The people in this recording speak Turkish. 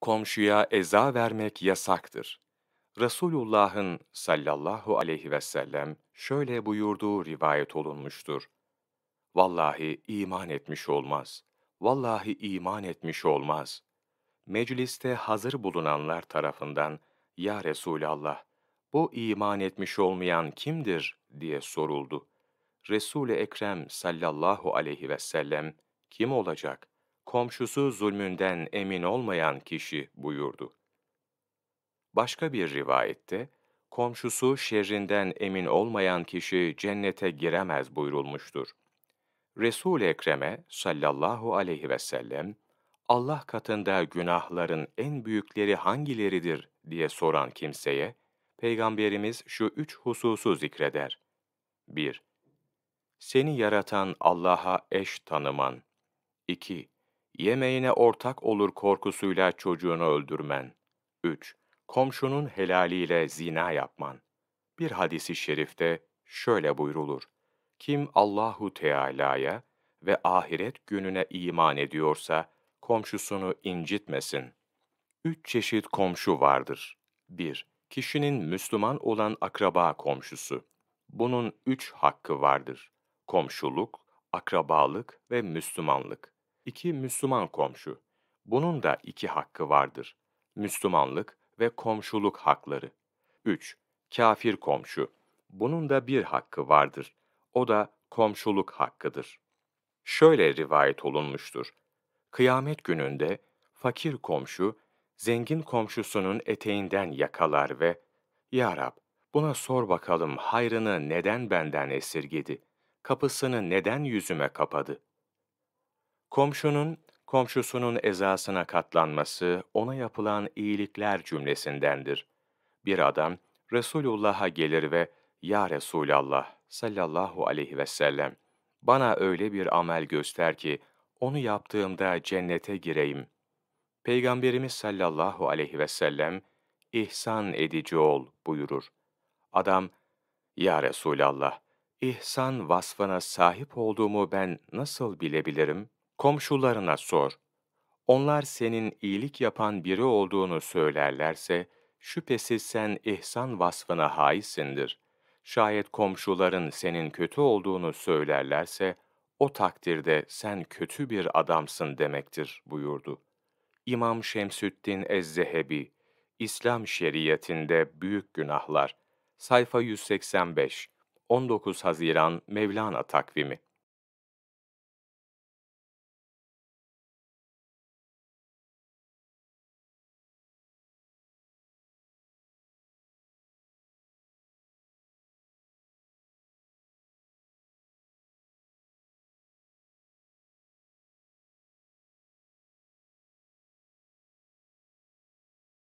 komşuya eza vermek yasaktır. Resulullah'ın sallallahu aleyhi ve sellem şöyle buyurduğu rivayet olunmuştur. Vallahi iman etmiş olmaz. Vallahi iman etmiş olmaz. Mecliste hazır bulunanlar tarafından, Ya Resulallah, bu iman etmiş olmayan kimdir? diye soruldu. Resul-i Ekrem sallallahu aleyhi ve sellem, kim olacak? komşusu zulmünden emin olmayan kişi buyurdu. Başka bir rivayette, komşusu şerrinden emin olmayan kişi cennete giremez buyurulmuştur. Resul-i Ekrem'e sallallahu aleyhi ve sellem, Allah katında günahların en büyükleri hangileridir diye soran kimseye, Peygamberimiz şu üç hususu zikreder. 1. Seni yaratan Allah'a eş tanıman. 2 yemeğine ortak olur korkusuyla çocuğunu öldürmen. 3. Komşunun helaliyle zina yapman. Bir hadisi şerifte şöyle buyrulur. Kim Allahu Teala'ya ve ahiret gününe iman ediyorsa komşusunu incitmesin. Üç çeşit komşu vardır. 1. Kişinin Müslüman olan akraba komşusu. Bunun üç hakkı vardır. Komşuluk, akrabalık ve Müslümanlık. İki Müslüman komşu. Bunun da iki hakkı vardır. Müslümanlık ve komşuluk hakları. 3. Kafir komşu. Bunun da bir hakkı vardır. O da komşuluk hakkıdır. Şöyle rivayet olunmuştur. Kıyamet gününde fakir komşu, zengin komşusunun eteğinden yakalar ve ''Ya Rab, buna sor bakalım hayrını neden benden esirgedi, kapısını neden yüzüme kapadı?'' Komşunun komşusunun ezasına katlanması ona yapılan iyilikler cümlesindendir. Bir adam Resulullah'a gelir ve ''Ya Resulallah sallallahu aleyhi ve sellem, bana öyle bir amel göster ki onu yaptığımda cennete gireyim.'' Peygamberimiz sallallahu aleyhi ve sellem ihsan edici ol buyurur. Adam, ya Resulallah, ihsan vasfına sahip olduğumu ben nasıl bilebilirim? Komşularına sor. Onlar senin iyilik yapan biri olduğunu söylerlerse, şüphesiz sen ihsan vasfına haisindir. Şayet komşuların senin kötü olduğunu söylerlerse, o takdirde sen kötü bir adamsın demektir buyurdu. İmam Şemsüddin Ezzehebi, İslam Şeriatinde büyük günahlar, sayfa 185, 19 Haziran Mevlana takvimi.